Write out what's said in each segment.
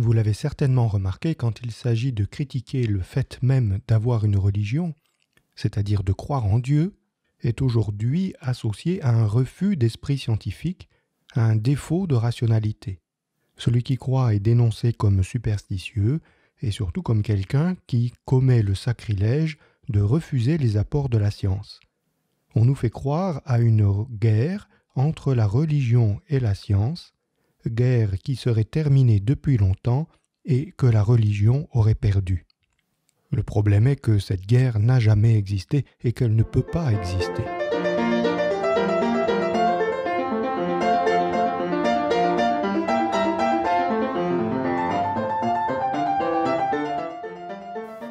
Vous l'avez certainement remarqué quand il s'agit de critiquer le fait même d'avoir une religion, c'est-à-dire de croire en Dieu, est aujourd'hui associé à un refus d'esprit scientifique, à un défaut de rationalité. Celui qui croit est dénoncé comme superstitieux et surtout comme quelqu'un qui commet le sacrilège de refuser les apports de la science. On nous fait croire à une guerre entre la religion et la science, guerre qui serait terminée depuis longtemps et que la religion aurait perdue. Le problème est que cette guerre n'a jamais existé et qu'elle ne peut pas exister.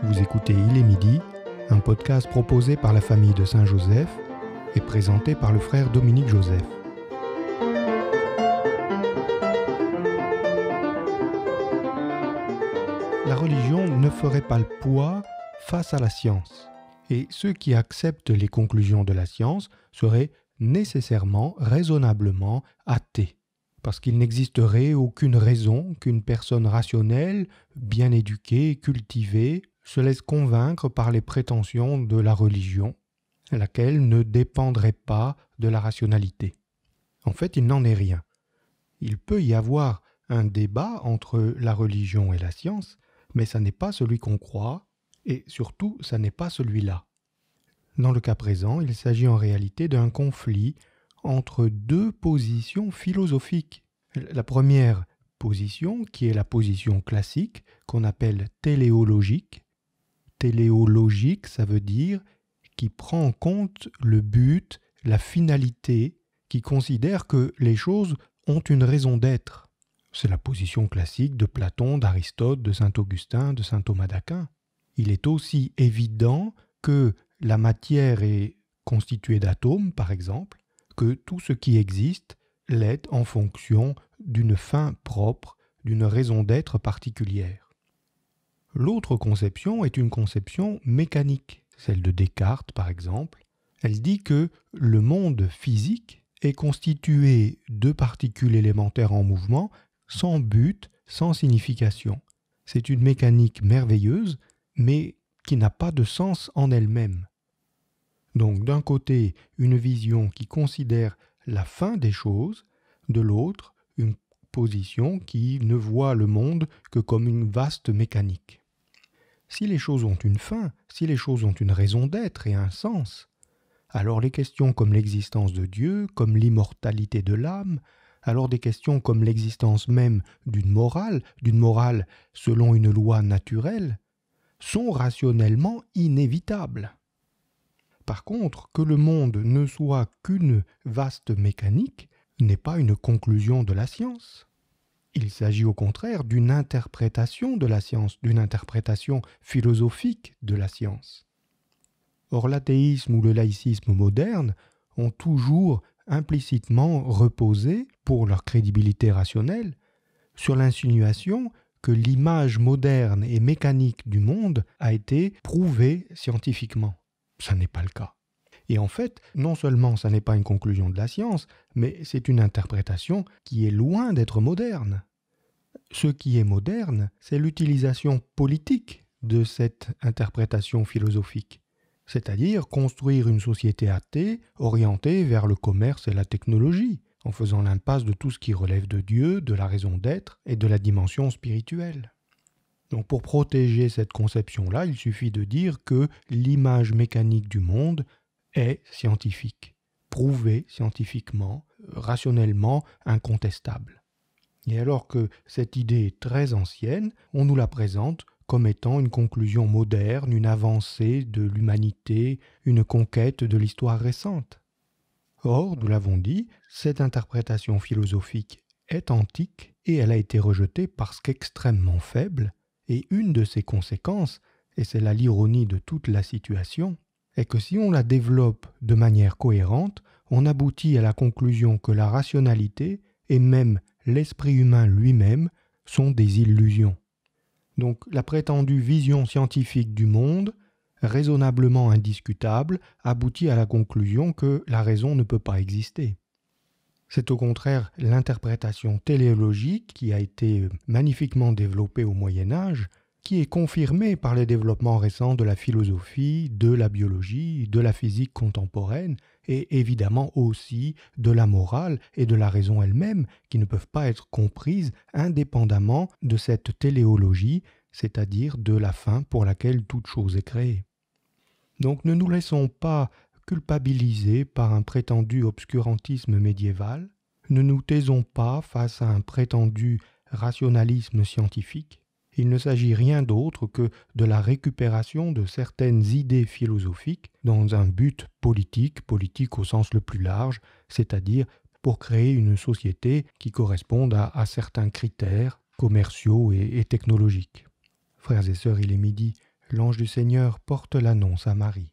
Vous écoutez Il est midi, un podcast proposé par la famille de Saint-Joseph et présenté par le frère Dominique Joseph. religion ne ferait pas le poids face à la science, et ceux qui acceptent les conclusions de la science seraient nécessairement, raisonnablement athées, parce qu'il n'existerait aucune raison qu'une personne rationnelle, bien éduquée, cultivée, se laisse convaincre par les prétentions de la religion, laquelle ne dépendrait pas de la rationalité. En fait, il n'en est rien. Il peut y avoir un débat entre la religion et la science, mais ça n'est pas celui qu'on croit, et surtout ça n'est pas celui-là. Dans le cas présent, il s'agit en réalité d'un conflit entre deux positions philosophiques. La première position, qui est la position classique, qu'on appelle téléologique. Téléologique, ça veut dire qui prend en compte le but, la finalité, qui considère que les choses ont une raison d'être. C'est la position classique de Platon, d'Aristote, de Saint Augustin, de Saint Thomas d'Aquin. Il est aussi évident que la matière est constituée d'atomes, par exemple, que tout ce qui existe l'est en fonction d'une fin propre, d'une raison d'être particulière. L'autre conception est une conception mécanique, celle de Descartes par exemple. Elle dit que le monde physique est constitué de particules élémentaires en mouvement sans but, sans signification. C'est une mécanique merveilleuse, mais qui n'a pas de sens en elle-même. Donc d'un côté, une vision qui considère la fin des choses, de l'autre, une position qui ne voit le monde que comme une vaste mécanique. Si les choses ont une fin, si les choses ont une raison d'être et un sens, alors les questions comme l'existence de Dieu, comme l'immortalité de l'âme, alors des questions comme l'existence même d'une morale, d'une morale selon une loi naturelle, sont rationnellement inévitables. Par contre, que le monde ne soit qu'une vaste mécanique n'est pas une conclusion de la science. Il s'agit au contraire d'une interprétation de la science, d'une interprétation philosophique de la science. Or l'athéisme ou le laïcisme moderne ont toujours implicitement reposer, pour leur crédibilité rationnelle, sur l'insinuation que l'image moderne et mécanique du monde a été prouvée scientifiquement. Ça n'est pas le cas. Et en fait, non seulement ça n'est pas une conclusion de la science, mais c'est une interprétation qui est loin d'être moderne. Ce qui est moderne, c'est l'utilisation politique de cette interprétation philosophique c'est-à-dire construire une société athée orientée vers le commerce et la technologie, en faisant l'impasse de tout ce qui relève de Dieu, de la raison d'être et de la dimension spirituelle. Donc pour protéger cette conception-là, il suffit de dire que l'image mécanique du monde est scientifique, prouvée scientifiquement, rationnellement incontestable. Et alors que cette idée est très ancienne, on nous la présente comme étant une conclusion moderne, une avancée de l'humanité, une conquête de l'histoire récente. Or, nous l'avons dit, cette interprétation philosophique est antique et elle a été rejetée parce qu'extrêmement faible, et une de ses conséquences, et c'est là l'ironie de toute la situation, est que si on la développe de manière cohérente, on aboutit à la conclusion que la rationalité et même l'esprit humain lui-même sont des illusions. Donc la prétendue vision scientifique du monde, raisonnablement indiscutable, aboutit à la conclusion que la raison ne peut pas exister. C'est au contraire l'interprétation téléologique qui a été magnifiquement développée au Moyen Âge qui est confirmé par les développements récents de la philosophie, de la biologie, de la physique contemporaine, et évidemment aussi de la morale et de la raison elle-même, qui ne peuvent pas être comprises indépendamment de cette téléologie, c'est-à-dire de la fin pour laquelle toute chose est créée. Donc ne nous laissons pas culpabiliser par un prétendu obscurantisme médiéval, ne nous taisons pas face à un prétendu rationalisme scientifique, il ne s'agit rien d'autre que de la récupération de certaines idées philosophiques dans un but politique, politique au sens le plus large, c'est-à-dire pour créer une société qui corresponde à, certains critères commerciaux et, et technologiques. Frères et sœurs, il est midi, l'ange du Seigneur porte l'annonce à Marie.